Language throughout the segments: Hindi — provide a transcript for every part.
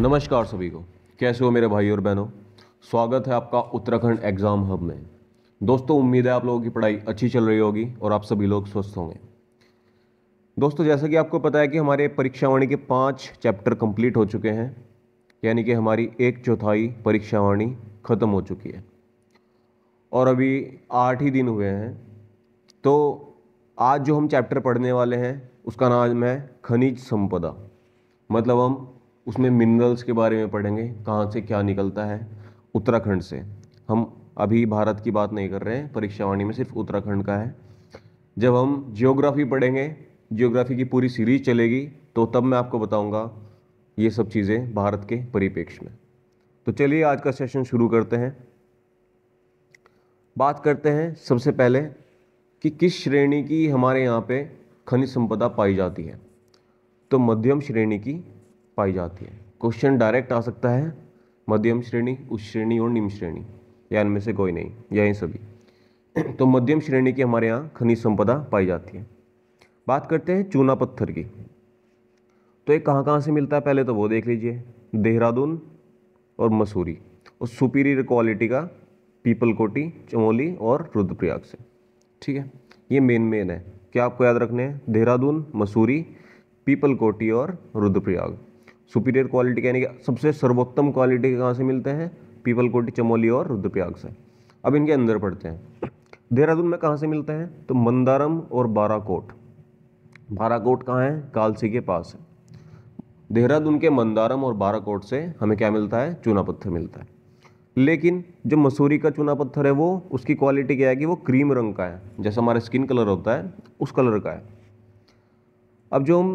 नमस्कार सभी को कैसे हो मेरे भाई और बहनों स्वागत है आपका उत्तराखंड एग्ज़ाम हब में दोस्तों उम्मीद है आप लोगों की पढ़ाई अच्छी चल रही होगी और आप सभी लोग स्वस्थ होंगे दोस्तों जैसा कि आपको पता है कि हमारे परीक्षावाणी के पाँच चैप्टर कंप्लीट हो चुके हैं यानी कि हमारी एक चौथाई परीक्षावाणी ख़त्म हो चुकी है और अभी आठ ही दिन हुए हैं तो आज जो हम चैप्टर पढ़ने वाले हैं उसका नाम है खनिज संपदा मतलब हम उसमें मिनरल्स के बारे में पढ़ेंगे कहाँ से क्या निकलता है उत्तराखंड से हम अभी भारत की बात नहीं कर रहे हैं परीक्षावाणी में सिर्फ उत्तराखंड का है जब हम जियोग्राफी पढ़ेंगे जियोग्राफी की पूरी सीरीज चलेगी तो तब मैं आपको बताऊंगा ये सब चीज़ें भारत के परिप्रेक्ष्य में तो चलिए आज का सेशन शुरू करते हैं बात करते हैं सबसे पहले कि किस श्रेणी की हमारे यहाँ पे खनिज संपदा पाई जाती है तो मध्यम श्रेणी की पाई जाती है क्वेश्चन डायरेक्ट आ सकता है मध्यम श्रेणी उच्च श्रेणी और निम्न श्रेणी या इनमें से कोई नहीं या इन सभी तो मध्यम श्रेणी की हमारे यहाँ खनिज संपदा पाई जाती है बात करते हैं चूना पत्थर की तो ये कहाँ कहाँ से मिलता है पहले तो वो देख लीजिए देहरादून और मसूरी और सुपीरियर क्वालिटी का पीपल कोटी चमोली और रुद्रप्रयाग से ठीक है ये मेन मेन है क्या आपको याद रखने हैं देहरादून मसूरी पीपल कोटी और रुद्रप्रयाग सुपीरियर क्वालिटी के यानी कि सबसे सर्वोत्तम क्वालिटी के कहाँ से मिलते हैं पीपल कोटी चमोली और रुद्रप्रयाग से अब इनके अंदर पढ़ते हैं देहरादून में कहाँ से मिलते हैं तो मंदारम और बाराकोट बाराकोट कहाँ है कालसी के पास है देहरादून के मंदारम और बाराकोट से हमें क्या मिलता है चूना पत्थर मिलता है लेकिन जो मसूरी का चूना पत्थर है वो उसकी क्वालिटी क्या है कि वो क्रीम रंग का है जैसा हमारा स्किन कलर होता है उस कलर का है अब जो हम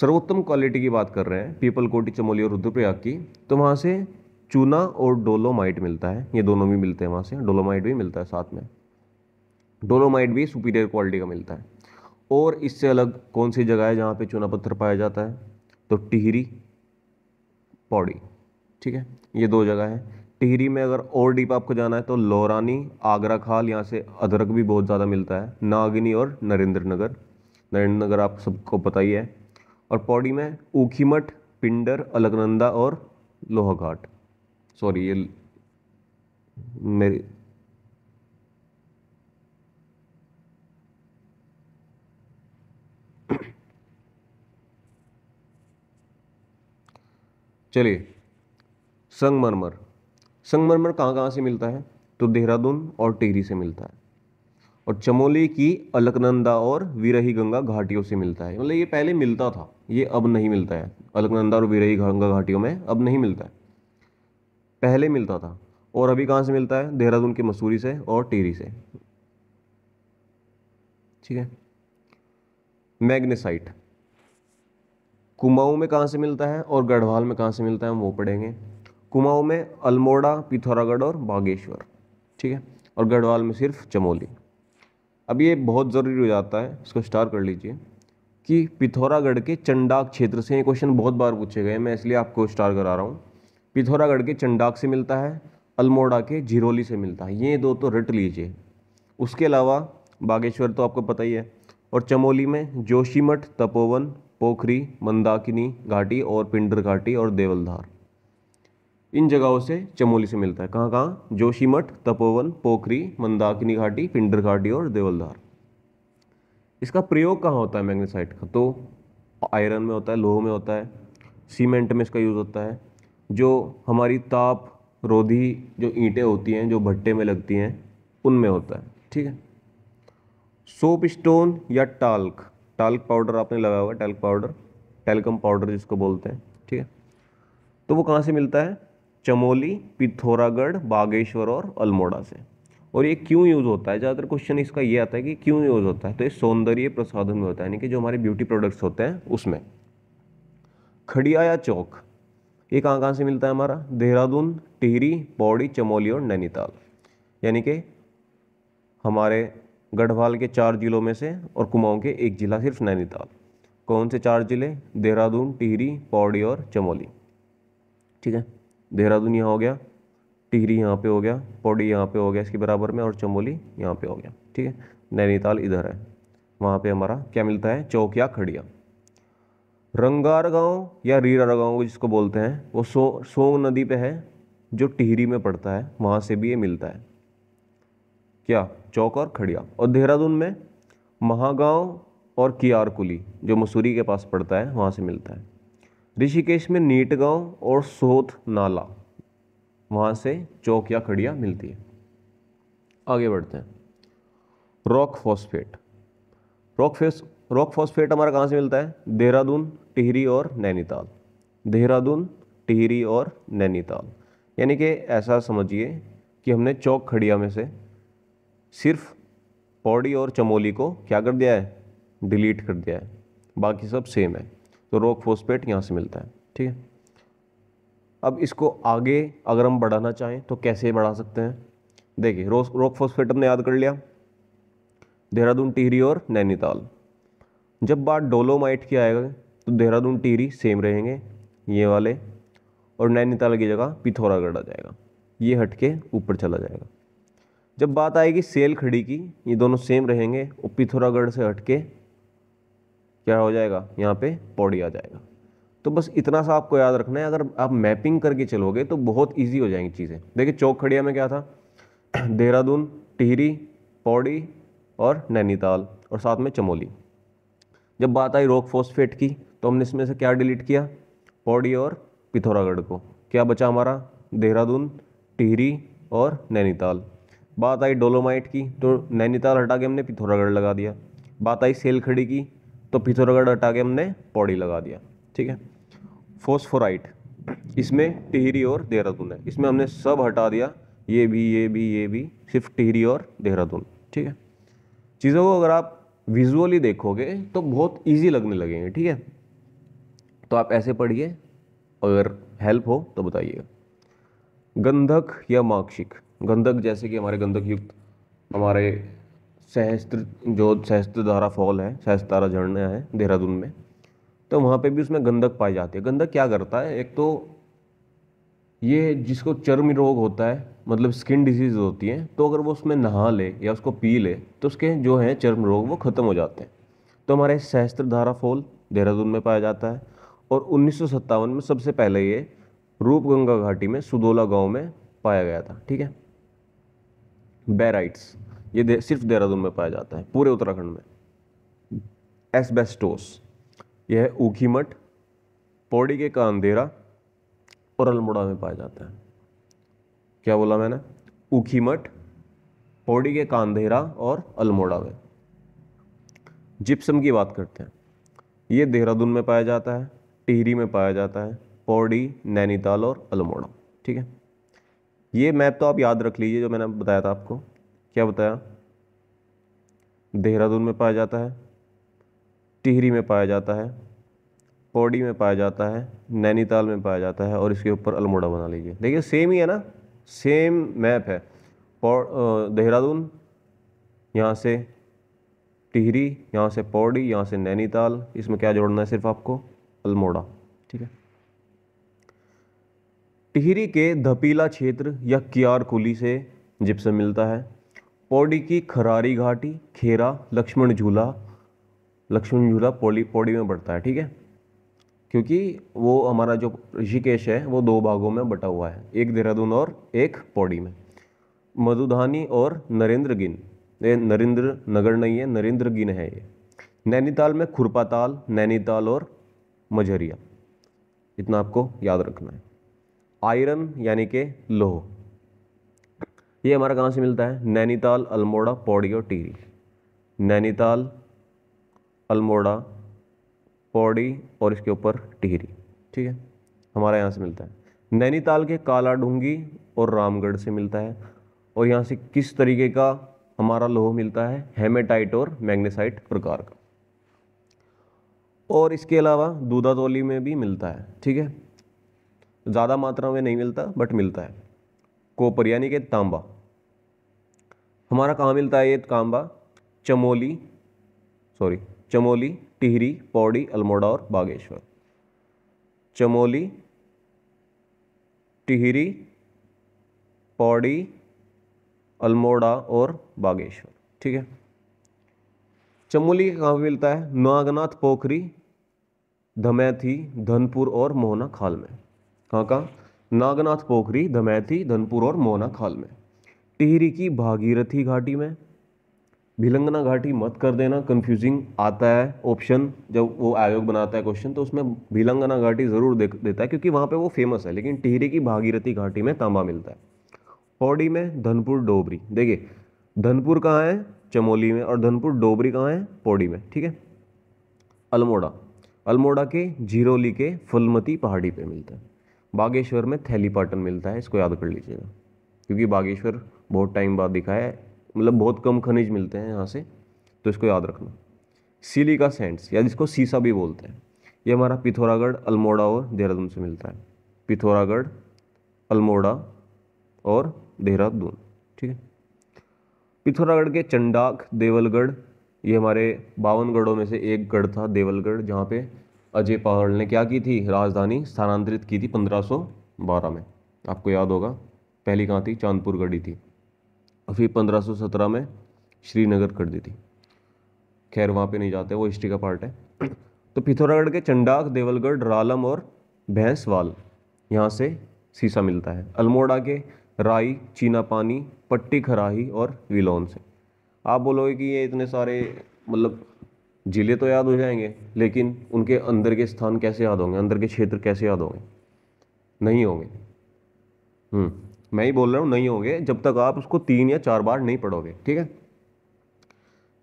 सर्वोत्तम क्वालिटी की बात कर रहे हैं पीपल कोटी चमोली और रुद्रप्रयाग की तो वहाँ से चूना और डोलोमाइट मिलता है ये दोनों भी मिलते हैं वहाँ से डोलोमाइट भी मिलता है साथ में डोलोमाइट भी सुपीरियर क्वालिटी का मिलता है और इससे अलग कौन सी जगह है जहाँ पे चूना पत्थर पाया जाता है तो टिहरी पौड़ी ठीक है ये दो जगह है टिहरी में अगर और डीप आपको जाना है तो लोरानी आगरा खाल यहाँ से अदरक भी बहुत ज़्यादा मिलता है नागिनी और नरेंद्र नगर नरेंद्र नगर आप सबको पता ही है और पौड़ी में ऊखीमठ पिंडर अलकनंदा और लोहाघाट सॉरी ये मेरी चलिए संगमरमर संगमरमर कहाँ कहाँ से मिलता है तो देहरादून और टिहरी से मिलता है और चमोली की अलकनंदा और विरही गंगा घाटियों से मिलता है मतलब ये पहले मिलता था ये अब नहीं मिलता है अलकनंदा और विरही गंगा घाटियों में अब नहीं मिलता है पहले मिलता था और अभी कहाँ से मिलता है देहरादून के मसूरी से और टेरी से ठीक है मैग्नेसाइट कुमाऊं में कहाँ से मिलता है और गढ़वाल में कहाँ से मिलता है हम वो पढ़ेंगे कुमाऊं में अल्मोड़ा पिथौरागढ़ और बागेश्वर ठीक है और गढ़वाल में सिर्फ चमोली अब ये बहुत ज़रूरी हो जाता है इसको स्टार कर लीजिए कि पिथौरागढ़ के चंडाक क्षेत्र से ये क्वेश्चन बहुत बार पूछे गए मैं इसलिए आपको स्टार करा रहा हूँ पिथौरागढ़ के चंडाक से मिलता है अल्मोड़ा के झिरोली से मिलता है ये दो तो रट लीजिए उसके अलावा बागेश्वर तो आपको पता ही है और चमोली में जोशीमठ तपोवन पोखरी मंदाकिनी घाटी और पिंडर घाटी और देवलधार इन जगहों से चमोली से मिलता है कहाँ कहाँ जोशीमठ तपोवन पोखरी मंदाकिनी घाटी पिंडर घाटी और देवलधार इसका प्रयोग कहाँ होता है मैग्नेसाइट का तो आयरन में होता है लोह में होता है सीमेंट में इसका यूज़ होता है जो हमारी ताप रोधी जो ईंटें होती हैं जो भट्टे में लगती हैं उनमें होता है ठीक है सोप स्टोन या टाल्क टाल्क पाउडर आपने लगाया हुआ है टैल्क पाउडर टेलकम पाउडर जिसको बोलते हैं ठीक है तो वो कहाँ से मिलता है चमोली पिथौरागढ़ बागेश्वर और अल्मोड़ा से और ये क्यों यूज़ होता है ज़्यादातर क्वेश्चन इसका ये आता है कि क्यों यूज़ होता है तो ये सौंदर्य प्रसाधन में होता है यानी कि जो हमारे ब्यूटी प्रोडक्ट्स होते हैं उसमें खड़िया या चौक ये कहाँ कहाँ से मिलता है हमारा देहरादून टिहरी पौड़ी चमोली और नैनीताल यानी कि हमारे गढ़वाल के चार जिलों में से और कुमाऊं के एक जिला सिर्फ नैनीताल कौन से चार जिले देहरादून टिहरी पौड़ी और चमोली ठीक है देहरादून यहाँ हो गया टिहरी यहाँ पे हो गया पौड़ी यहाँ पे हो गया इसके बराबर में और चमोली यहाँ पे हो गया ठीक है नैनीताल इधर है वहाँ पे हमारा क्या मिलता है चौक या खड़िया रंगार गांव या रीरा गांव जिसको बोलते हैं वो सो सोंग नदी पे है जो टिहरी में पड़ता है वहाँ से भी ये मिलता है क्या चौक और खड़िया और देहरादून में महागांव और कियारकुली जो मसूरी के पास पड़ता है वहाँ से मिलता है ऋषिकेश में नीटगांव और सोथ नाला वहाँ से चौक या खड़िया मिलती है आगे बढ़ते हैं rock phosphate rock face rock phosphate हमारा कहाँ से मिलता है देहरादून टिहरी और नैनीताल देहरादून टिहरी और नैनीताल यानी कि ऐसा समझिए कि हमने चौक खड़िया में से सिर्फ पौड़ी और चमोली को क्या कर दिया है डिलीट कर दिया है बाकी सब सेम है तो रॉक फॉस्फेट यहाँ से मिलता है ठीक है अब इसको आगे अगर हम बढ़ाना चाहें तो कैसे बढ़ा सकते हैं देखिए रोस रॉक फॉस्फेट हमने याद कर लिया देहरादून टिहरी और नैनीताल जब बात डोलोमाइट की आएगा तो देहरादून टिहरी सेम रहेंगे ये वाले और नैनीताल की जगह पिथौरागढ़ आ जाएगा ये हट के ऊपर चला जाएगा जब बात आएगी सेल खड़ी की ये दोनों सेम रहेंगे और पिथौरागढ़ से हट के क्या हो जाएगा यहाँ पे पौड़ी आ जाएगा तो बस इतना सा आपको याद रखना है अगर आप मैपिंग करके चलोगे तो बहुत ईजी हो जाएंगी चीज़ें देखिए चौक खड़िया में क्या था देहरादून टिहरी पौड़ी और नैनीताल और साथ में चमोली जब बात आई रोक फोस्फेट की तो हमने इसमें से क्या डिलीट किया पौड़ी और पिथौरागढ़ को क्या बचा हमारा देहरादून टिहरी और नैनीताल बात आई डोलोमाइट की तो नैनीताल हटा के हमने पिथौरागढ़ लगा दिया बात आई सेलखड़ी की तो पिथौरागढ़ हटा के हमने पौड़ी लगा दिया ठीक है फोस्फोराइट इसमें टिहरी और देहरादून है इसमें हमने सब हटा दिया ये भी ये भी ये भी सिर्फ टिहरी और देहरादून ठीक है चीज़ों को अगर आप विजुअली देखोगे तो बहुत ईजी लगने लगेंगे ठीक है तो आप ऐसे पढ़िए अगर हेल्प हो तो बताइएगा गंधक या मार्क्षिक गंधक जैसे कि हमारे गंधक युक्त हमारे सहस्त्र जो सहस्त्र धारा फॉल है सहस्त्र धारा झरना है देहरादून में तो वहाँ पे भी उसमें गंधक पाई जाती है गंधक क्या करता है एक तो ये जिसको चर्म रोग होता है मतलब स्किन डिजीज़ होती है तो अगर वो उसमें नहा ले या उसको पी ले तो उसके जो हैं चर्म रोग वो ख़त्म हो जाते हैं तो हमारे सहस्त्र धारा फॉल देहरादून में पाया जाता है और उन्नीस में सबसे पहले ये गंगा घाटी में सुदोला गांव में पाया गया था ठीक है बेराइट्स ये दे, सिर्फ देहरादून में पाया जाता है पूरे उत्तराखंड में एसबेस्टोस यह है ऊखी मठ पौड़ी के का अंधेरा और अल्मोड़ा में पाया जाता है क्या बोला मैंने ऊखी मठ पौड़ी के कांधेरा और अल्मोड़ा में जिप्सम की बात करते हैं ये देहरादून में पाया जाता है टिहरी में पाया जाता है पौड़ी नैनीताल और अल्मोड़ा ठीक है ये मैप तो आप याद रख लीजिए जो मैंने बताया था आपको क्या बताया देहरादून में पाया जाता है टिहरी में पाया जाता है पौड़ी में पाया जाता है नैनीताल में पाया जाता है और इसके ऊपर अल्मोड़ा बना लीजिए देखिए सेम ही है ना सेम मैप है देहरादून यहाँ से टिहरी यहाँ से पौड़ी यहाँ से नैनीताल इसमें क्या जोड़ना है सिर्फ आपको अल्मोड़ा ठीक है टिहरी के धपीला क्षेत्र या कियार कुली से जिप्सम मिलता है पौड़ी की खरारी घाटी खेरा लक्ष्मण झूला लक्ष्मण झूला पौड़ी पौड़ी में बढ़ता है ठीक है क्योंकि वो हमारा जो ऋषिकेश है वो दो भागों में बटा हुआ है एक देहरादून और एक पौड़ी में मधुधानी और नरेंद्र गिन ये नरेंद्र नगर नहीं है नरेंद्र गिन है ये नैनीताल में खुरपाताल नैनीताल और मझरिया इतना आपको याद रखना है आयरन यानी कि लोह ये हमारा कहाँ से मिलता है नैनीताल अल्मोड़ा पौड़ी और टिहरी नैनीताल अल्मोड़ा पौड़ी और इसके ऊपर टिहरी ठीक है हमारा यहाँ से मिलता है नैनीताल के काला ढूंगी और रामगढ़ से मिलता है और यहाँ से किस तरीके का हमारा लोह मिलता है हेमेटाइट और मैग्नेसाइट प्रकार का और इसके अलावा तोली में भी मिलता है ठीक है ज़्यादा मात्रा में नहीं मिलता बट मिलता है कोपर यानी कि तांबा हमारा कहाँ मिलता है ये तांबा चमोली सॉरी चमोली टिहरी पौड़ी अल्मोड़ा और बागेश्वर चमोली टिहरी पौड़ी अल्मोड़ा और बागेश्वर ठीक है चमोली कहाँ पर मिलता है नागनाथ पोखरी धमैथी धनपुर और मोहना खाल में कहाँ कहाँ नागनाथ पोखरी धमैथी धनपुर और मोना खाल में टिहरी की भागीरथी घाटी में भिलंगना घाटी मत कर देना कंफ्यूजिंग आता है ऑप्शन जब वो आयोग बनाता है क्वेश्चन तो उसमें भिलंगना घाटी ज़रूर दे देता है क्योंकि वहाँ पे वो फेमस है लेकिन टिहरी की भागीरथी घाटी में तांबा मिलता है पौड़ी में धनपुर डोबरी देखिए धनपुर कहाँ है चमोली में और धनपुर डोबरी कहाँ है पौड़ी में ठीक है अल्मोड़ा अल्मोड़ा के जीरोली के फुलमती पहाड़ी पर मिलता है बागेश्वर में थैलीपाटन मिलता है इसको याद कर लीजिएगा क्योंकि बागेश्वर बहुत टाइम बाद दिखा है मतलब बहुत कम खनिज मिलते हैं यहाँ से तो इसको याद रखना सिलिका सेंट्स या जिसको सीसा भी बोलते हैं ये हमारा पिथौरागढ़ अल्मोड़ा और देहरादून से मिलता है पिथौरागढ़ अल्मोड़ा और देहरादून ठीक है पिथौरागढ़ के चंडाक देवलगढ़ ये हमारे बावन गढ़ों में से एक गढ़ था देवलगढ़ जहाँ पे अजय पाहल ने क्या की थी राजधानी स्थानांतरित की थी 1512 में आपको याद होगा पहली कहाँ थी चांदपुर गढ़ी थी और फिर 1517 में श्रीनगर कर दी थी खैर वहाँ पे नहीं जाते वो हिस्ट्री का पार्ट है तो पिथौरागढ़ के चंडाक देवलगढ़ रालम और भैंसवाल यहाँ से सीसा मिलता है अल्मोड़ा के राई चीना पानी पट्टी खराही और विलोन से आप बोलोगे कि ये इतने सारे मतलब ज़िले तो याद हो जाएंगे लेकिन उनके अंदर के स्थान कैसे याद होंगे अंदर के क्षेत्र कैसे याद होंगे नहीं होंगे हम्म, मैं ही बोल रहा हूँ नहीं होंगे जब तक आप उसको तीन या चार बार नहीं पढ़ोगे ठीक है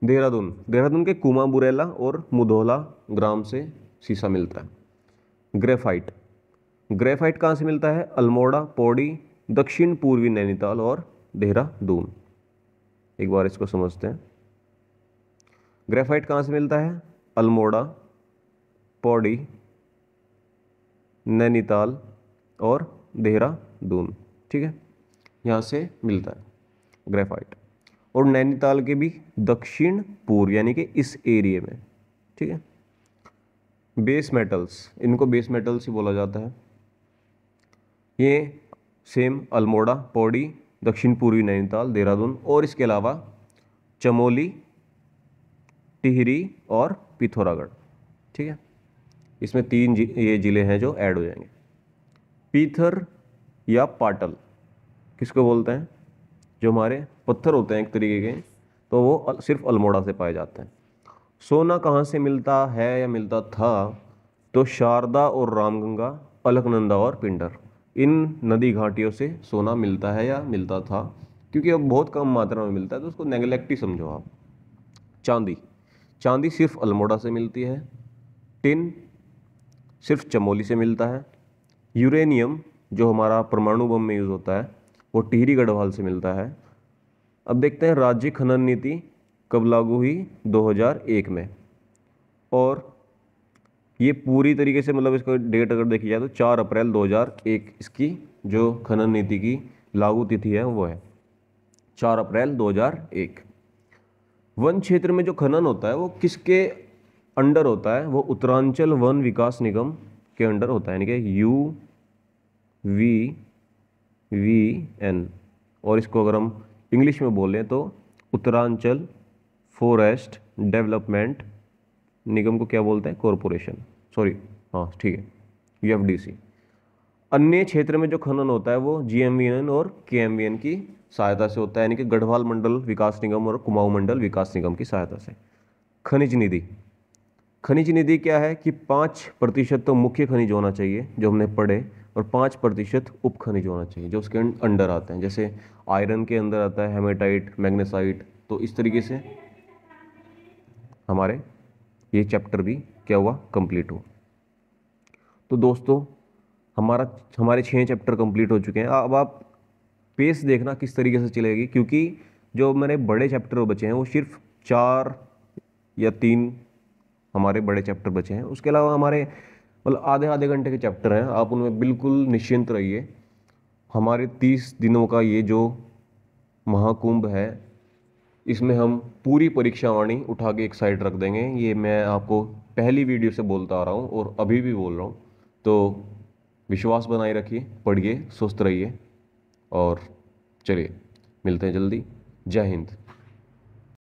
देहरादून देहरादून के कुमा बुरेला और मुधोला ग्राम से शीशा मिलता है ग्रेफाइट ग्रेफाइट कहाँ से मिलता है अल्मोड़ा पौड़ी दक्षिण पूर्वी नैनीताल और देहरादून एक बार इसको समझते हैं ग्रेफाइट कहाँ से मिलता है अल्मोड़ा पौड़ी नैनीताल और देहरादून ठीक है यहाँ से मिलता है ग्रेफाइट और नैनीताल के भी दक्षिण पूर्व यानी कि इस एरिए में ठीक है बेस मेटल्स इनको बेस मेटल्स ही बोला जाता है ये सेम अल्मोड़ा पौड़ी दक्षिण पूर्वी नैनीताल देहरादून और इसके अलावा चमोली टिहरी और पिथौरागढ़ ठीक है इसमें तीन ये ज़िले हैं जो ऐड हो जाएंगे पीथर या पाटल किसको बोलते हैं जो हमारे पत्थर होते हैं एक तरीके के तो वो सिर्फ अल्मोड़ा से पाए जाते हैं सोना कहाँ से मिलता है या मिलता था तो शारदा और रामगंगा अलकनंदा और पिंडर इन नदी घाटियों से सोना मिलता है या मिलता था क्योंकि अब बहुत कम मात्रा में मिलता है तो उसको नेगलेक्ट ही समझो आप चांदी चांदी सिर्फ अल्मोड़ा से मिलती है टिन सिर्फ चमोली से मिलता है यूरेनियम जो हमारा परमाणु बम में यूज़ होता है वो टिहरी गढ़वाल से मिलता है अब देखते हैं राज्य खनन नीति कब लागू हुई 2001 में और ये पूरी तरीके से मतलब इसका डेट अगर देखी जाए तो 4 अप्रैल 2001 इसकी जो खनन नीति की लागू तिथि है वो है 4 अप्रैल 2001 वन क्षेत्र में जो खनन होता है वो किसके अंडर होता है वो उत्तरांचल वन विकास निगम के अंडर होता है यानी कि यू वी वी एन और इसको अगर हम इंग्लिश में बोलें तो उत्तरांचल फॉरेस्ट डेवलपमेंट निगम को क्या बोलते हैं कॉरपोरेशन सॉरी हाँ ठीक है यू एफ डी सी अन्य क्षेत्र में जो खनन होता है वो जीएमवीएन और केएमवीएन की सहायता से होता है यानी कि गढ़वाल मंडल विकास निगम और कुमाऊं मंडल विकास निगम की सहायता से खनिज निधि खनिज निधि क्या है कि पाँच प्रतिशत तो मुख्य खनिज होना चाहिए जो हमने पढ़े और पाँच प्रतिशत उप खनिज होना चाहिए जो उसके अंडर आते हैं जैसे आयरन के अंदर आता है हेमेटाइट मैग्नेसाइट तो इस तरीके से हमारे ये चैप्टर भी क्या हुआ कंप्लीट हुआ तो दोस्तों हमारा हमारे छः चैप्टर कंप्लीट हो चुके हैं अब आप पेस देखना किस तरीके से चलेगी क्योंकि जो मेरे बड़े चैप्टर बचे हैं वो सिर्फ चार या तीन हमारे बड़े चैप्टर बचे हैं उसके अलावा हमारे मतलब आधे आधे घंटे के चैप्टर हैं आप उनमें बिल्कुल निश्चिंत रहिए हमारे तीस दिनों का ये जो महाकुंभ है इसमें हम पूरी परीक्षा वाणी उठा के एक साइड रख देंगे ये मैं आपको पहली वीडियो से बोलता आ रहा हूँ और अभी भी बोल रहा हूँ तो विश्वास बनाए रखिए पढ़िए स्वस्थ रहिए और चलिए मिलते हैं जल्दी जय हिंद